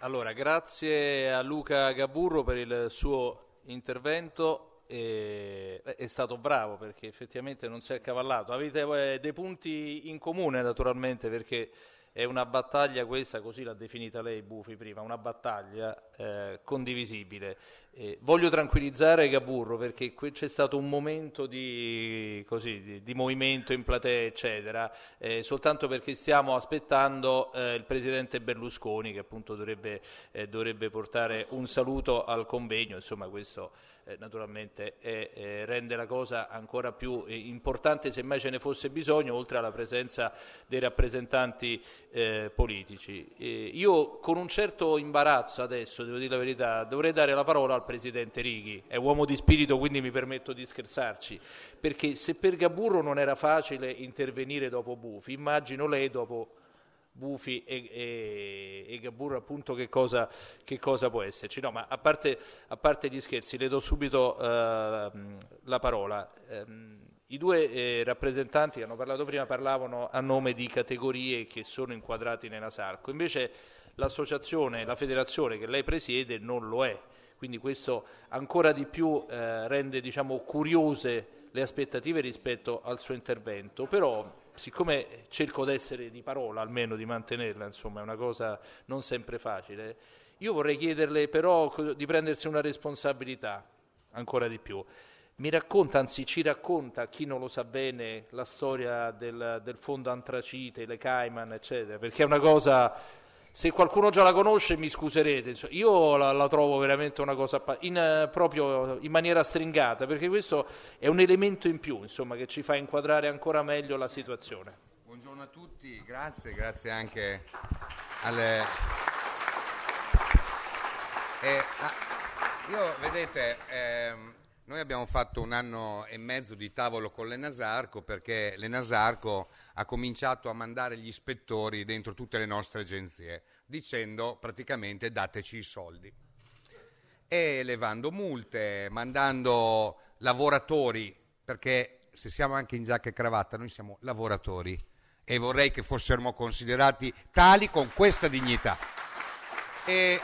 Allora, grazie a Luca Gaburro per il suo intervento. E, eh, è stato bravo perché effettivamente non si è accavallato. Avete eh, dei punti in comune, naturalmente, perché è una battaglia questa, così l'ha definita lei Bufi prima, una battaglia eh, condivisibile. Eh, voglio tranquillizzare Gaburro perché qui c'è stato un momento di, così, di, di movimento in platea, eccetera, eh, soltanto perché stiamo aspettando eh, il presidente Berlusconi che appunto dovrebbe, eh, dovrebbe, portare un saluto al convegno, insomma questo eh, naturalmente è, eh, rende la cosa ancora più importante semmai ce ne fosse bisogno, oltre alla presenza dei rappresentanti politici. io con un certo imbarazzo adesso, devo dire la verità, dovrei dare la parola al presidente Righi, è uomo di spirito quindi mi permetto di scherzarci, perché se per Gaburro non era facile intervenire dopo Bufi, immagino lei dopo Bufi e, e, e Gaburro appunto che cosa, che cosa, può esserci. No, ma a parte, a parte gli scherzi le do subito eh, la parola. Eh, i due eh, rappresentanti che hanno parlato prima parlavano a nome di categorie che sono inquadrati nella Sarco, invece l'associazione, la federazione che lei presiede non lo è quindi questo ancora di più eh, rende diciamo, curiose le aspettative rispetto al suo intervento, però siccome cerco di essere di parola, almeno di mantenerla, insomma è una cosa non sempre facile, io vorrei chiederle però di prendersi una responsabilità ancora di più. Mi racconta, anzi ci racconta, chi non lo sa bene, la storia del, del fondo antracite, le Cayman, eccetera, perché è una cosa se qualcuno già la conosce mi scuserete, io la, la, trovo veramente una cosa in, eh, proprio in maniera stringata, perché questo è un elemento in più insomma, che ci fa inquadrare ancora meglio la situazione. Buongiorno a tutti, grazie, grazie anche alle... Eh, io, vedete, ehm noi abbiamo fatto un anno e mezzo di tavolo con l'Enasarco perché l'Enasarco ha cominciato a mandare gli ispettori dentro tutte le nostre agenzie dicendo praticamente dateci i soldi e levando multe, mandando lavoratori, perché se siamo anche in giacca e cravatta noi siamo lavoratori e vorrei che fossimo considerati tali con questa dignità. E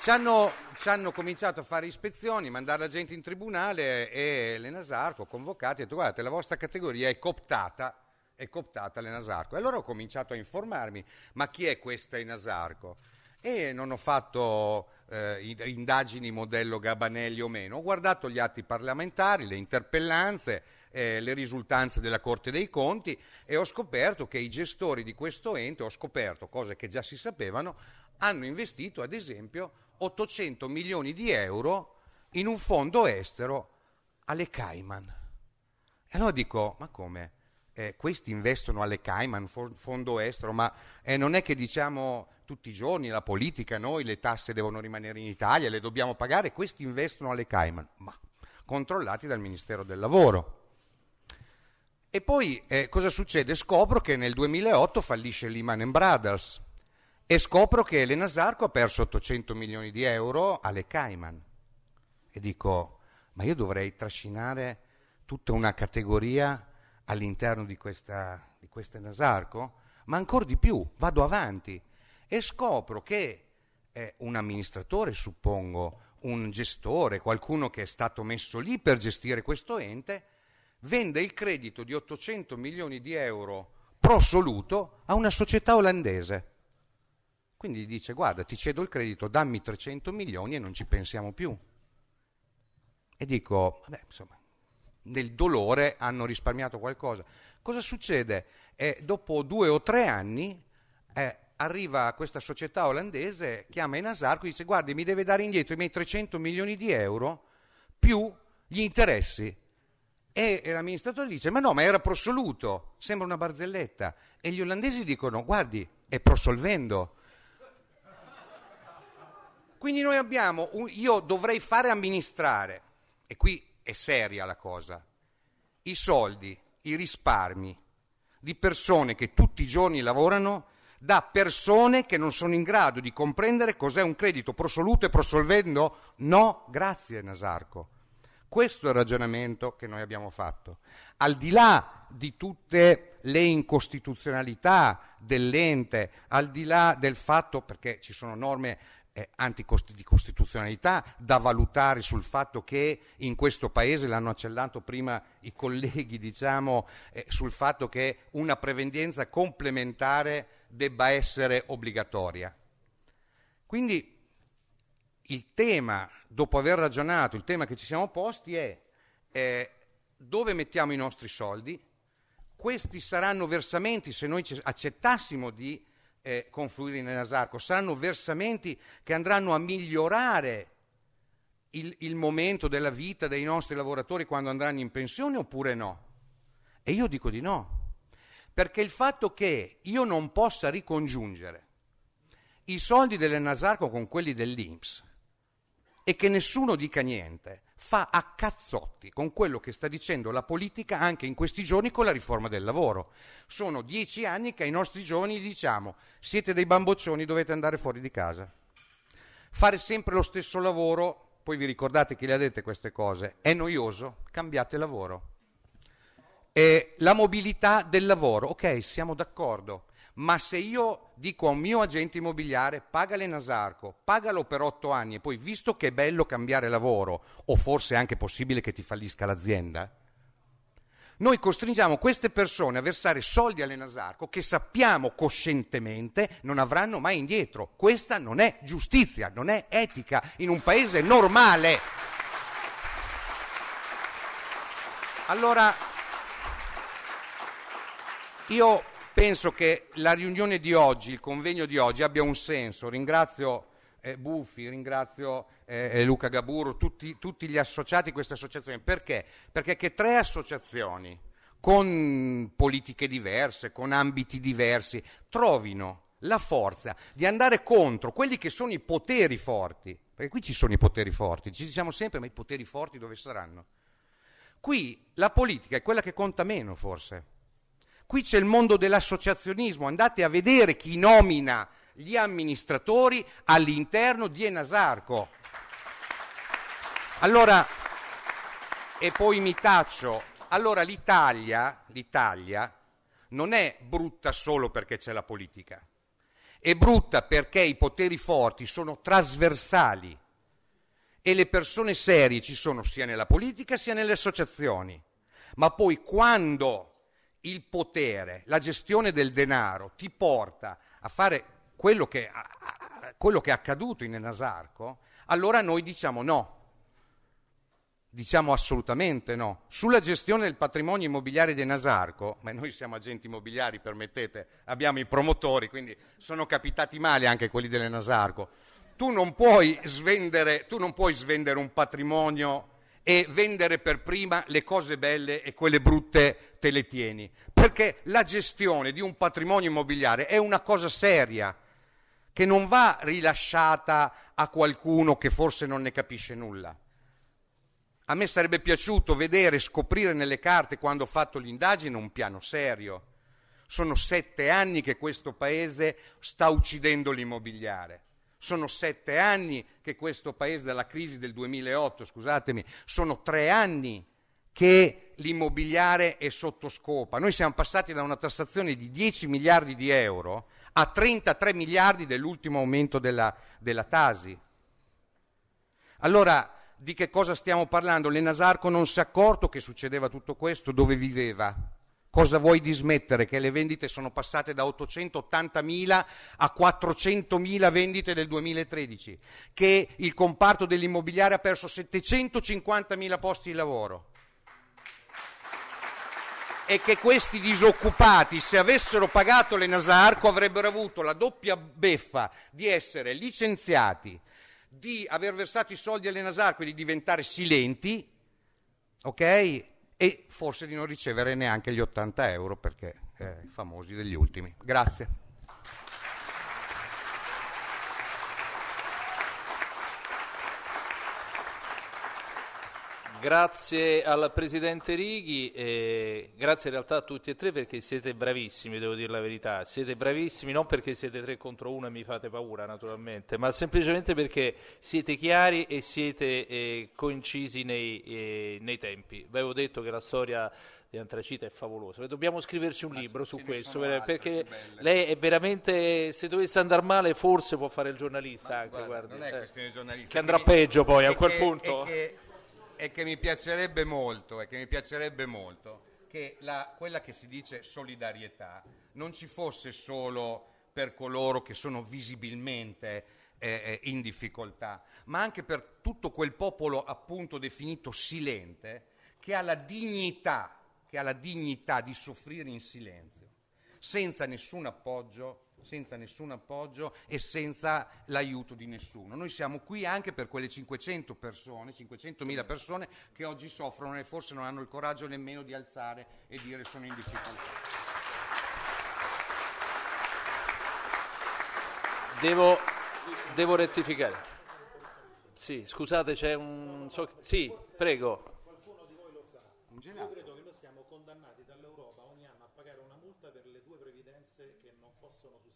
ci hanno ci hanno cominciato a fare ispezioni, mandare la gente in tribunale e Elena Sarco, convocati, ha detto guardate la vostra categoria è cooptata, è cooptata l'Enasarco. E allora ho cominciato a informarmi, ma chi è questa Enasarco? e non ho fatto eh, indagini modello Gabanelli o meno, ho guardato gli atti parlamentari, le interpellanze, eh, le risultanze della Corte dei Conti e ho scoperto che i gestori di questo ente, ho scoperto cose che già si sapevano, hanno investito ad esempio 800 milioni di euro in un fondo estero alle Cayman. E allora dico, ma come? eh, questi investono alle Cayman, fondo estero, ma eh, non è che diciamo tutti i giorni la politica, noi le tasse devono rimanere in Italia, le dobbiamo pagare, questi investono alle Cayman, ma controllati dal Ministero del Lavoro. E poi eh, cosa succede? Scopro che nel 2008 fallisce Lehman Brothers e scopro che Elena Zarco ha perso 800 milioni di euro alle Cayman. E dico, ma io dovrei trascinare tutta una categoria all'interno di questa, di questa Nasarco, ma ancora di più, vado avanti e scopro che eh, un amministratore, suppongo, un gestore, qualcuno che è stato messo lì per gestire questo ente, vende il credito di 800 milioni di euro pro soluto a una società olandese. Quindi gli dice guarda ti cedo il credito, dammi 300 milioni e non ci pensiamo più. E dico, beh, insomma, nel dolore hanno risparmiato qualcosa. Cosa succede? Eh, dopo due o tre anni eh, arriva questa società olandese, chiama Enasarco e dice guardi mi deve dare indietro i miei 300 milioni di euro più gli interessi. E, l'amministratore dice ma no, ma era prosoluto, sembra una barzelletta. E gli olandesi dicono guardi è prosolvendo. Quindi noi abbiamo, un, io dovrei fare amministrare, e qui è seria la cosa. I soldi, i risparmi di persone che tutti i giorni lavorano da persone che non sono in grado di comprendere cos'è un credito prosoluto e prosolvendo? No, grazie Nasarco. Questo è il ragionamento che noi abbiamo fatto. Al di là di tutte le incostituzionalità dell'ente, al di là del fatto, perché ci sono norme eh, anticostituzionalità da valutare sul fatto che in questo Paese, l'hanno accellato prima i colleghi, diciamo, eh, sul fatto che una prevendenza complementare debba essere obbligatoria. Quindi il tema, dopo aver ragionato, il tema che ci siamo posti è eh, dove mettiamo i nostri soldi? Questi saranno versamenti se noi accettassimo di eh, confluire in Enasarco, saranno versamenti che andranno a migliorare il, il momento della vita dei nostri lavoratori quando andranno in pensione oppure no? E io dico di no, perché il fatto che io non possa ricongiungere i soldi dell'Enasarco con quelli dell'Inps e che nessuno dica niente, fa a cazzotti con quello che sta dicendo la politica anche in questi giorni con la riforma del lavoro. Sono dieci anni che ai nostri giovani diciamo siete dei bamboccioni, dovete andare fuori di casa. Fare sempre lo stesso lavoro, poi vi ricordate chi le ha dette queste cose, è noioso, cambiate lavoro. E la mobilità del lavoro, ok, siamo d'accordo ma se io dico a un mio agente immobiliare paga le Nasarco, pagalo per otto anni e poi visto che è bello cambiare lavoro o forse è anche possibile che ti fallisca l'azienda, noi costringiamo queste persone a versare soldi alle Nasarco che sappiamo coscientemente non avranno mai indietro. Questa non è giustizia, non è etica in un paese normale. Allora, io penso che la riunione di oggi, il convegno di oggi abbia un senso. Ringrazio eh, Buffi, ringrazio eh, eh Luca Gaburo, tutti, tutti, gli associati di questa associazione. Perché? Perché che tre associazioni con politiche diverse, con ambiti diversi, trovino la forza di andare contro quelli che sono i poteri forti, perché qui ci sono i poteri forti, ci diciamo sempre ma i poteri forti dove saranno? Qui la politica è quella che conta meno forse, Qui c'è il mondo dell'associazionismo, andate a vedere chi nomina gli amministratori all'interno di Enasarco. Allora, e poi mi taccio, allora l'Italia, l'Italia non è brutta solo perché c'è la politica, è brutta perché i poteri forti sono trasversali e le persone serie ci sono sia nella politica sia nelle associazioni. Ma poi quando il potere, la gestione del denaro ti porta a fare quello che, quello che è accaduto in Enasarco, allora noi diciamo no. Diciamo assolutamente no. Sulla gestione del patrimonio immobiliare di Enasarco, ma noi siamo agenti immobiliari, permettete, abbiamo i promotori, quindi sono capitati male anche quelli dell'Enasarco. Tu non puoi svendere, tu non puoi svendere un patrimonio e vendere per prima le cose belle e quelle brutte te le tieni, perché la gestione di un patrimonio immobiliare è una cosa seria che non va rilasciata a qualcuno che forse non ne capisce nulla. A me sarebbe piaciuto vedere, scoprire nelle carte, quando ho fatto l'indagine, un piano serio. Sono sette anni che questo Paese sta uccidendo l'immobiliare sono sette anni che questo paese, dalla crisi del 2008, scusatemi, sono tre anni che l'immobiliare è sotto scopa. Noi siamo passati da una tassazione di 10 miliardi di euro a 33 miliardi dell'ultimo aumento della, della Tasi. Allora, di che cosa stiamo parlando? L'Enasarco non si è accorto che succedeva tutto questo, dove viveva? Cosa vuoi dismettere? Che le vendite sono passate da 880.000 a 400.000 vendite del 2013, che il comparto dell'immobiliare ha perso 750.000 posti di lavoro e che questi disoccupati, se avessero pagato le Nasarco, avrebbero avuto la doppia beffa di essere licenziati, di aver versato i soldi alle Nasarco e di diventare silenti, ok? e forse di non ricevere neanche gli 80 euro perché eh, famosi degli ultimi. Grazie. Grazie al Presidente Righi e grazie in realtà a tutti e tre perché siete bravissimi, devo dire la verità. Siete bravissimi non perché siete tre contro uno e mi fate paura naturalmente, ma semplicemente perché siete chiari e siete eh, concisi nei, eh, nei tempi. Vi avevo detto che la storia di Antracita è favolosa. Dobbiamo scriverci un ah, libro su questo eh, altre, perché lei è veramente, se dovesse andare male, forse può fare il giornalista Ma, anche. Guarda, guarda, non è cioè, questione di giornalista. Che andrà che, peggio poi a quel che, punto. Che, e che mi piacerebbe molto, e che mi piacerebbe molto che la, quella che si dice solidarietà non ci fosse solo per coloro che sono visibilmente eh, eh, in difficoltà, ma anche per tutto quel popolo appunto definito silente che ha la dignità, che ha la dignità di soffrire in silenzio, senza nessun appoggio senza nessun appoggio e senza l'aiuto di nessuno. Noi siamo qui anche per quelle 500 persone, 500.000 persone che oggi soffrono e forse non hanno il coraggio nemmeno di alzare e dire sono in difficoltà. Devo, devo rettificare. Sì, scusate, c'è un... sì, prego. Qualcuno di voi lo sa. Io credo che noi siamo condannati dall'Europa ogni anno a pagare una multa per le due previdenze che non possono succedere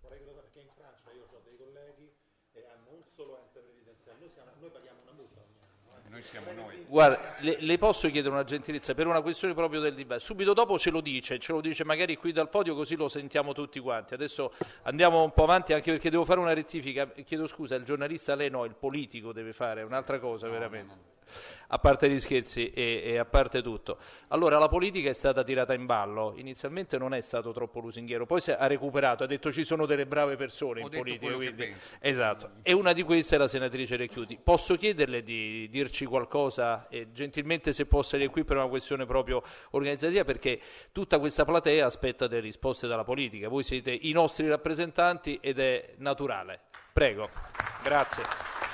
vorrei ricordare perché in Francia io ho dei colleghi e hanno un solo ente previdenziale, noi, siamo, noi paghiamo una multa ogni anno. Eh. Noi siamo noi. Guarda, le, le, posso chiedere una gentilezza per una questione proprio del dibattito. Subito dopo ce lo dice, ce lo dice magari qui dal podio così lo sentiamo tutti quanti. Adesso andiamo un po' avanti anche perché devo fare una rettifica. Chiedo scusa, il giornalista lei no, il politico deve fare è un'altra cosa veramente a parte gli scherzi e, e, a parte tutto. Allora la politica è stata tirata in ballo, inizialmente non è stato troppo lusinghiero, poi si ha recuperato, ha detto ci sono delle brave persone Ho in politica. Quindi. Esatto, mm. e una di queste è la senatrice Recchiuti. Posso chiederle di dirci qualcosa, e gentilmente se può essere qui per una questione proprio organizzativa, perché tutta questa platea aspetta delle risposte dalla politica, voi siete i nostri rappresentanti ed è naturale. Prego, grazie.